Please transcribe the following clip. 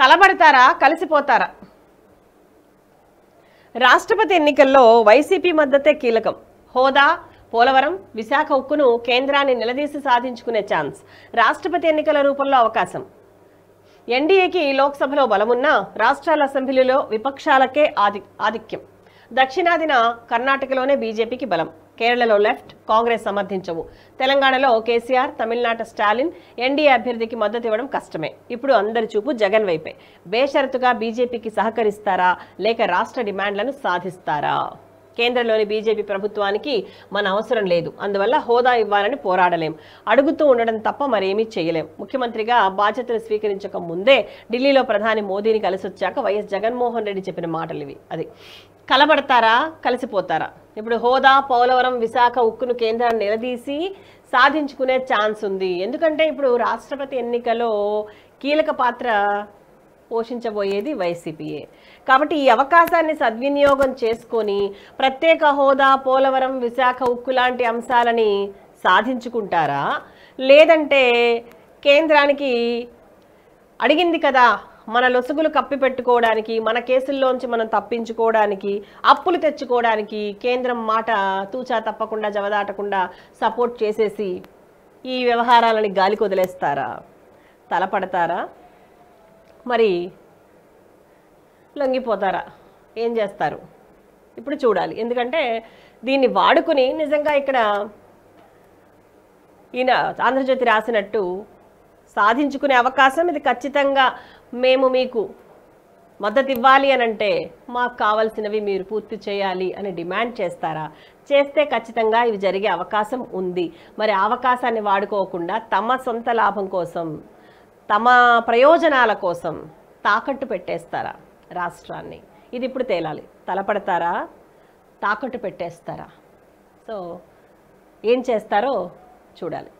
కలబడతారా కలిసిపోతారా రాష్ట్రపతి ఎన్నికల్లో వైసీపీ మద్దతే కీలకం హోదా పోలవరం విశాఖ ఉక్కును కేంద్రాన్ని నిలదీసి సాధించుకునే ఛాన్స్ రాష్ట్రపతి ఎన్నికల రూపంలో అవకాశం ఎన్డీఏకి లోక్సభలో బలమున్న రాష్ట్రాల అసెంబ్లీలో విపక్షాలకే ఆధిక్యం దక్షిణాదిన కర్ణాటకలోనే బీజేపీకి బలం కేరళలో లెఫ్ట్ కాంగ్రెస్ సమర్థించవు తెలంగాణలో కేసీఆర్ తమిళనాట స్టాలిన్ ఎన్డీఏ అభ్యర్థికి మద్దతు ఇవ్వడం కష్టమే ఇప్పుడు అందరి చూపు జగన్ వైపే బేషరతుగా బీజేపీకి సహకరిస్తారా లేక రాష్ట్ర డిమాండ్లను సాధిస్తారా కేంద్రంలోని బీజేపీ ప్రభుత్వానికి మన అవసరం లేదు అందువల్ల హోదా ఇవ్వాలని పోరాడలేం అడుగుతూ ఉండడం తప్ప మరేమీ చేయలేం ముఖ్యమంత్రిగా బాధ్యతలు స్వీకరించక ముందే ఢిల్లీలో ప్రధాని మోదీని కలిసొచ్చాక వైఎస్ జగన్మోహన్ రెడ్డి చెప్పిన మాటలు ఇవి అది కలబడతారా కలిసిపోతారా ఇప్పుడు హోదా పోలవరం విశాఖ ఉక్కును కేంద్రాన్ని నిలదీసి సాధించుకునే ఛాన్స్ ఉంది ఎందుకంటే ఇప్పుడు రాష్ట్రపతి ఎన్నికలో కీలక పాత్ర పోషించబోయేది వైసీపీఏ కాబట్టి ఈ అవకాశాన్ని సద్వినియోగం చేసుకొని ప్రత్యేక హోదా పోలవరం విశాఖ ఉక్కు లాంటి అంశాలని సాధించుకుంటారా లేదంటే కేంద్రానికి అడిగింది కదా మన లొసుగులు కప్పి పెట్టుకోవడానికి మన కేసుల్లోంచి మనం తప్పించుకోవడానికి అప్పులు తెచ్చుకోవడానికి కేంద్రం మాట తూచా తప్పకుండా జవదాటకుండా సపోర్ట్ చేసేసి ఈ వ్యవహారాలని గాలికి వదిలేస్తారా తలపడతారా మరి లొంగిపోతారా ఏం చేస్తారు ఇప్పుడు చూడాలి ఎందుకంటే దీన్ని వాడుకుని నిజంగా ఇక్కడ ఈయన ఆంధ్రజ్యోతి రాసినట్టు సాధించుకునే అవకాశం ఇది ఖచ్చితంగా మేము మీకు మద్దతు ఇవ్వాలి అని అంటే మాకు కావాల్సినవి మీరు పూర్తి చేయాలి అని డిమాండ్ చేస్తారా చేస్తే ఖచ్చితంగా ఇవి జరిగే అవకాశం ఉంది మరి అవకాశాన్ని వాడుకోకుండా తమ సొంత లాభం కోసం తమ ప్రయోజనాల కోసం తాకట్టు పెట్టేస్తారా రాష్ట్రాన్ని ఇది ఇప్పుడు తేలాలి తలపడతారా తాకట్టు పెట్టేస్తారా సో ఏం చేస్తారో చూడాలి